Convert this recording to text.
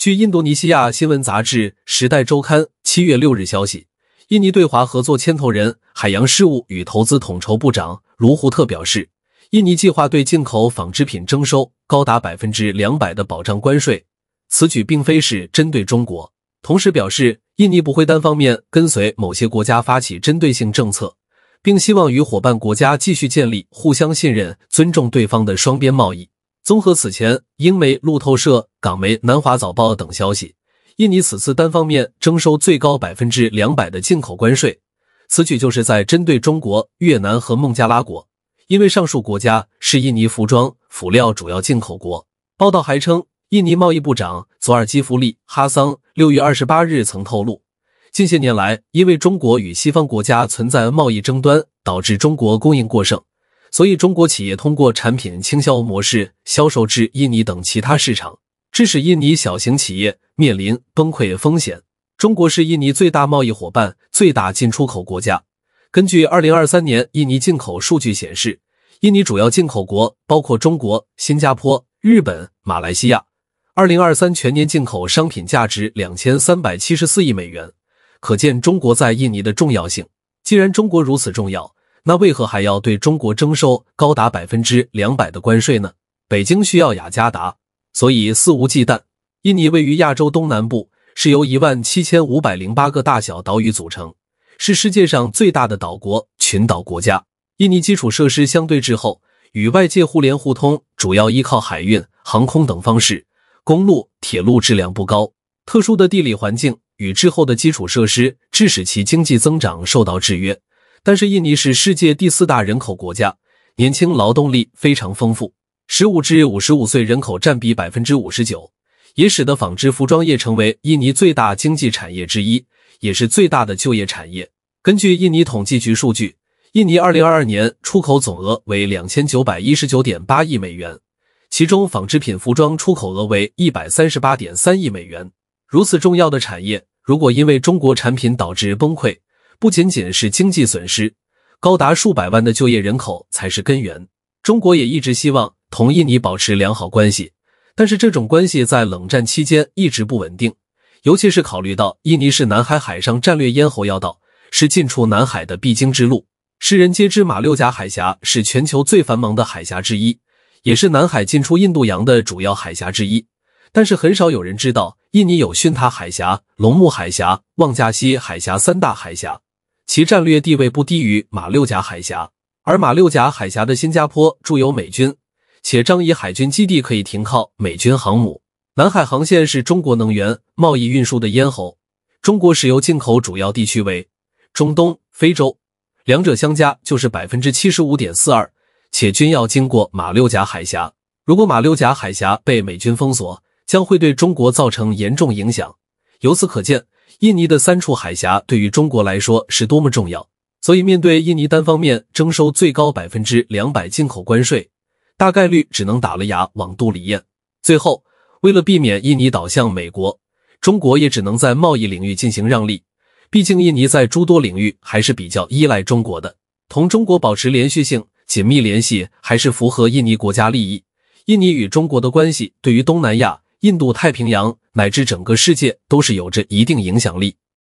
据印度尼西亚新闻杂志《时代周刊》七月六日消息，印尼对华合作牵头人、海洋事务与投资统筹部长卢胡特表示，印尼计划对进口纺织品征收高达百分之两百的保障关税。此举并非是针对中国。同时表示，印尼不会单方面跟随某些国家发起针对性政策，并希望与伙伴国家继续建立互相信任、尊重对方的双边贸易。综合此前英媒、路透社、港媒、南华早报等消息，印尼此次单方面征收最高百分之两百的进口关税，此举就是在针对中国、越南和孟加拉国，因为上述国家是印尼服装辅料主要进口国。报道还称，印尼贸易部长佐尔基弗利·哈桑六月二十八日曾透露，近些年来因为中国与西方国家存在贸易争端，导致中国供应过剩。所以，中国企业通过产品倾销模式销售至印尼等其他市场，致使印尼小型企业面临崩溃风险。中国是印尼最大贸易伙伴、最大进出口国家。根据二零二三年印尼进口数据显示，印尼主要进口国包括中国、新加坡、日本、马来西亚。二零二三全年进口商品价值两千三百七十四亿美元，可见中国在印尼的重要性。既然中国如此重要，那为何还要对中国征收高达百分之两百的关税呢？北京需要雅加达，所以肆无忌惮。印尼位于亚洲东南部，是由一万七千五百零八个大小岛屿组成，是世界上最大的岛国群岛国家。印尼基础设施相对滞后，与外界互联互通主要依靠海运、航空等方式，公路、铁路质量不高。特殊的地理环境与滞后的基础设施，致使其经济增长受到制约。但是，印尼是世界第四大人口国家，年轻劳动力非常丰富，15至55岁人口占比百分之五十九，也使得纺织服装业成为印尼最大经济产业之一，也是最大的就业产业。根据印尼统计局数据，印尼2022年出口总额为两千九百一十九点八亿美元，其中纺织品服装出口额为一百三十八点三亿美元。如此重要的产业，如果因为中国产品导致崩溃。不仅仅是经济损失，高达数百万的就业人口才是根源。中国也一直希望同印尼保持良好关系，但是这种关系在冷战期间一直不稳定。尤其是考虑到印尼是南海海上战略咽喉要道，是进出南海的必经之路。世人皆知马六甲海峡是全球最繁忙的海峡之一，也是南海进出印度洋的主要海峡之一。但是很少有人知道，印尼有巽他海峡、龙目海峡、望加西海峡三大海峡。其战略地位不低于马六甲海峡，而马六甲海峡的新加坡驻有美军，且张宜海军基地可以停靠美军航母。南海航线是中国能源贸易运输的咽喉，中国石油进口主要地区为中东、非洲，两者相加就是百分之七十五点四二，且均要经过马六甲海峡。如果马六甲海峡被美军封锁，将会对中国造成严重影响。由此可见。印尼的三处海峡对于中国来说是多么重要，所以面对印尼单方面征收最高百分之两百进口关税，大概率只能打了牙往肚里咽。最后，为了避免印尼倒向美国，中国也只能在贸易领域进行让利。毕竟，印尼在诸多领域还是比较依赖中国的，同中国保持连续性、紧密联系还是符合印尼国家利益。印尼与中国的关系对于东南亚。印度、太平洋乃至整个世界都是有着一定影响力。